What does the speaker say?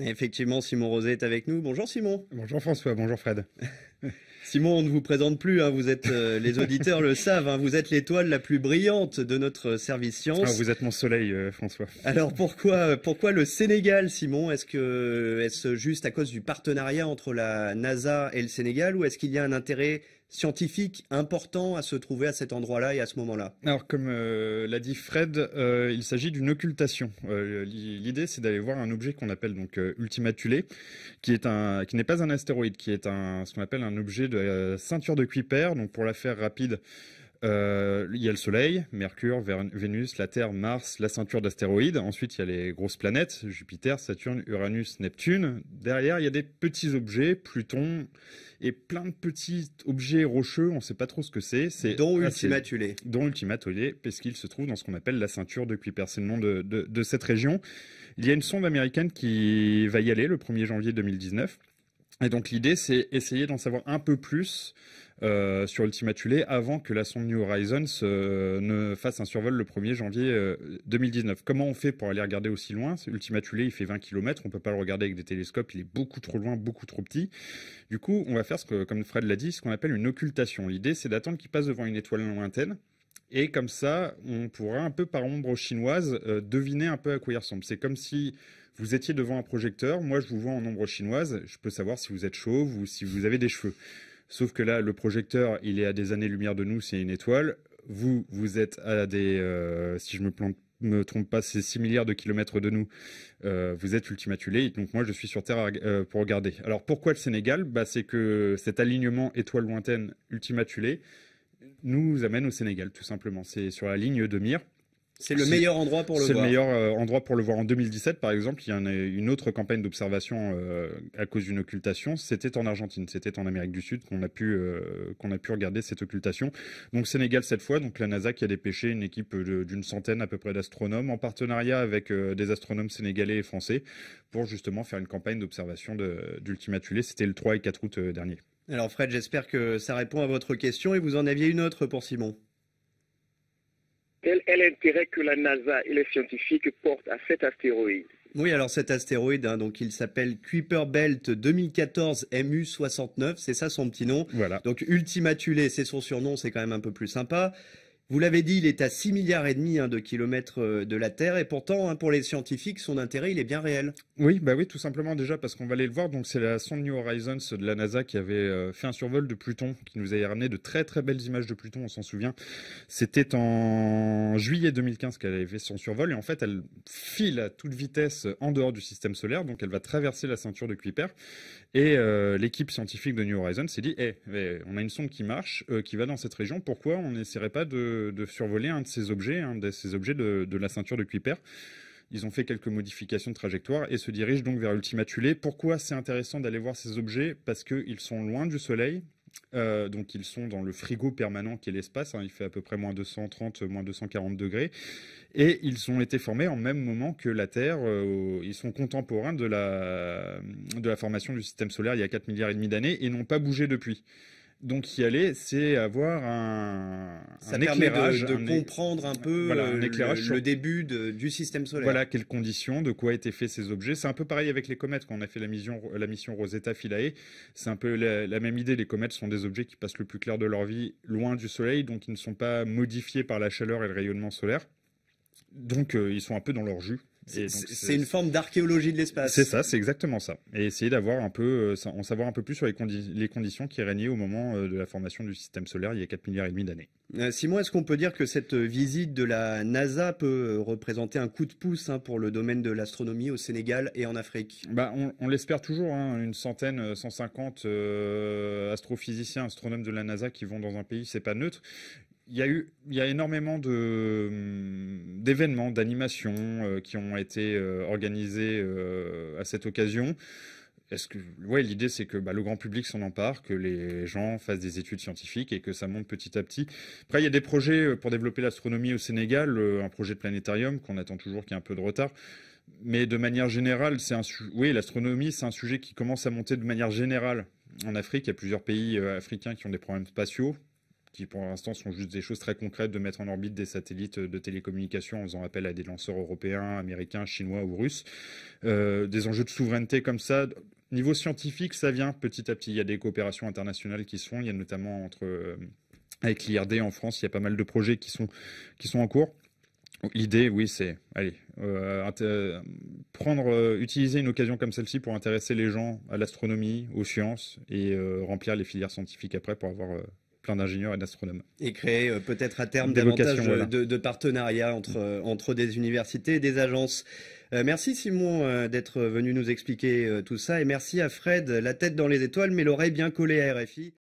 Effectivement, Simon Rosé est avec nous. Bonjour Simon. Bonjour François, bonjour Fred. Simon, on ne vous présente plus, hein. vous êtes, euh, les auditeurs le savent, hein. vous êtes l'étoile la plus brillante de notre service science. Ah, vous êtes mon soleil, euh, François. Alors pourquoi, pourquoi le Sénégal, Simon est-ce juste à cause du partenariat entre la NASA et le Sénégal ou est-ce qu'il y a un intérêt scientifique important à se trouver à cet endroit-là et à ce moment-là. Alors, comme euh, l'a dit Fred, euh, il s'agit d'une occultation. Euh, l'idée, c'est d'aller voir un objet qu'on appelle donc Ultimatulé, qui n'est pas un astéroïde, qui est un, ce qu'on appelle un objet de ceinture de Kuiper. Donc, pour la faire rapide, euh, il y a le Soleil, Mercure, Vénus, la Terre, Mars, la ceinture d'astéroïdes. Ensuite, il y a les grosses planètes, Jupiter, Saturne, Uranus, Neptune. Derrière, il y a des petits objets, Pluton, et plein de petits objets rocheux, on ne sait pas trop ce que c'est. c'est dont Ultimatulé. Dont Ultimatulé, parce qu'il se trouve dans ce qu'on appelle la ceinture de depuis C'est de, de, de cette région. Il y a une sonde américaine qui va y aller le 1er janvier 2019. Et donc l'idée, c'est essayer d'en savoir un peu plus euh, sur Ultima Thule avant que la sonde New Horizons euh, ne fasse un survol le 1er janvier 2019. Euh, Comment on fait pour aller regarder aussi loin Ultima Thule, il fait 20 km, on ne peut pas le regarder avec des télescopes, il est beaucoup trop loin, beaucoup trop petit. Du coup, on va faire ce que, comme Fred l'a dit, ce qu'on appelle une occultation. L'idée, c'est d'attendre qu'il passe devant une étoile lointaine. Et comme ça, on pourra un peu par ombre chinoise deviner un peu à quoi il ressemble. C'est comme si vous étiez devant un projecteur, moi je vous vois en ombre chinoise, je peux savoir si vous êtes chauve ou si vous avez des cheveux. Sauf que là, le projecteur, il est à des années-lumière de nous, c'est une étoile. Vous, vous êtes à des, euh, si je me me trompe pas, c'est 6 milliards de kilomètres de nous, euh, vous êtes ultimatulé. Donc moi, je suis sur Terre euh, pour regarder. Alors pourquoi le Sénégal bah, C'est que cet alignement étoile lointaine ultimatulé nous amène au Sénégal, tout simplement. C'est sur la ligne de mire. C'est le meilleur endroit pour le voir. C'est le meilleur euh, endroit pour le voir. En 2017, par exemple, il y en a une autre campagne d'observation euh, à cause d'une occultation. C'était en Argentine, c'était en Amérique du Sud qu'on a pu euh, qu'on a pu regarder cette occultation. Donc Sénégal cette fois, donc la NASA qui a dépêché une équipe d'une centaine à peu près d'astronomes en partenariat avec des astronomes sénégalais et français pour justement faire une campagne d'observation d'Ultima C'était le 3 et 4 août dernier. Alors Fred, j'espère que ça répond à votre question et vous en aviez une autre pour Simon. Quel est l'intérêt que la NASA et les scientifiques portent à cet astéroïde oui, alors cet astéroïde, hein, donc il s'appelle Kuiper Belt 2014 MU69, c'est ça son petit nom. Voilà. Donc Ultimatulé, c'est son surnom, c'est quand même un peu plus sympa. Vous l'avez dit, il est à 6 milliards et demi hein, de kilomètres euh, de la Terre et pourtant, hein, pour les scientifiques, son intérêt, il est bien réel. Oui, bah oui, tout simplement déjà parce qu'on va aller le voir. Donc c'est la sonde New Horizons de la NASA qui avait euh, fait un survol de Pluton, qui nous avait ramené de très très belles images de Pluton. On s'en souvient. C'était en juillet 2015 qu'elle avait fait son survol et en fait, elle file à toute vitesse en dehors du système solaire, donc elle va traverser la ceinture de Kuiper. Et euh, l'équipe scientifique de New Horizons s'est dit, Eh, eh on a une sonde qui marche, qui va dans cette région. Pourquoi on n'essaierait pas de de, survoler un de ces objets, un de ces objets de, la ceinture de Kuiper. Ils ont fait quelques modifications de trajectoire et se dirigent donc vers Ultima Pourquoi c'est intéressant d'aller voir ces objets Parce qu'ils sont loin du Soleil, euh, donc ils sont dans le frigo permanent qui est l'espace, hein. il fait à peu près moins 230, moins 240 degrés, et ils ont été formés en même moment que la Terre, euh, ils sont contemporains de la, de la formation du système solaire il y a 4 milliards et demi d'années et n'ont pas bougé depuis donc y aller, c'est avoir un, ça un éclairage, de, comprendre un peu le, début du système solaire. Voilà quelles conditions, de quoi étaient faits ces objets. C'est un peu pareil avec les comètes quand on a fait la mission, la mission Rosetta Philae. C'est un peu la, même idée. Les comètes sont des objets qui passent le plus clair de leur vie loin du Soleil, donc ils ne sont pas modifiés par la chaleur et le rayonnement solaire. Donc euh, ils sont un peu dans leur jus, c'est une forme d'archéologie de l'espace. C'est ça, c'est exactement ça. Et essayer d'avoir un peu, euh, savoir un peu plus sur les, les conditions qui régnaient au moment euh, de la formation du système solaire il y a 4 milliards et demi d'années. Euh, Simon, est-ce qu'on peut dire que cette visite de la NASA peut représenter un coup de pouce hein, pour le domaine de l'astronomie au Sénégal et en Afrique bah, On, l'espère toujours, hein, une centaine, 150 astrophysiciens, astronomes de la NASA qui vont dans un pays, c'est pas neutre il y a eu, énormément de hum, d'événements, d'animations euh, qui ont été organisées euh, organisés euh, à cette occasion. Est-ce que, ouais, l'idée c'est que bah, le grand public s'en empare, que les gens fassent des études scientifiques et que ça monte petit à petit. Après, il y a des projets pour développer l'astronomie au Sénégal, un projet de planétarium qu'on attend toujours, qui est un peu de retard. Mais de manière générale, c'est oui, l'astronomie, c'est un sujet qui commence à monter de manière générale en Afrique. Il y a plusieurs pays africains qui ont des problèmes spatiaux, qui pour l'instant sont juste des choses très concrètes de mettre en orbite des satellites de télécommunication en faisant appel à des lanceurs européens, américains, chinois ou russes. Euh, des enjeux de souveraineté comme ça. Niveau scientifique, ça vient petit à petit. Il y a des coopérations internationales qui sont. Il y a notamment entre euh, avec l'IRD en France, il y a pas mal de projets qui sont qui sont en cours. L'idée, oui, c'est allez euh, prendre, utiliser une occasion comme celle-ci pour intéresser les gens à l'astronomie, aux sciences et remplir les filières scientifiques après pour avoir plein d'ingénieurs et d'astronomes. Et créer euh, peut-être à terme davantage euh, de, partenariats euh, entre, des universités et des agences. merci Simon d'être venu nous expliquer tout ça et merci à Fred, la tête dans les étoiles mais l'oreille bien collée à RFI.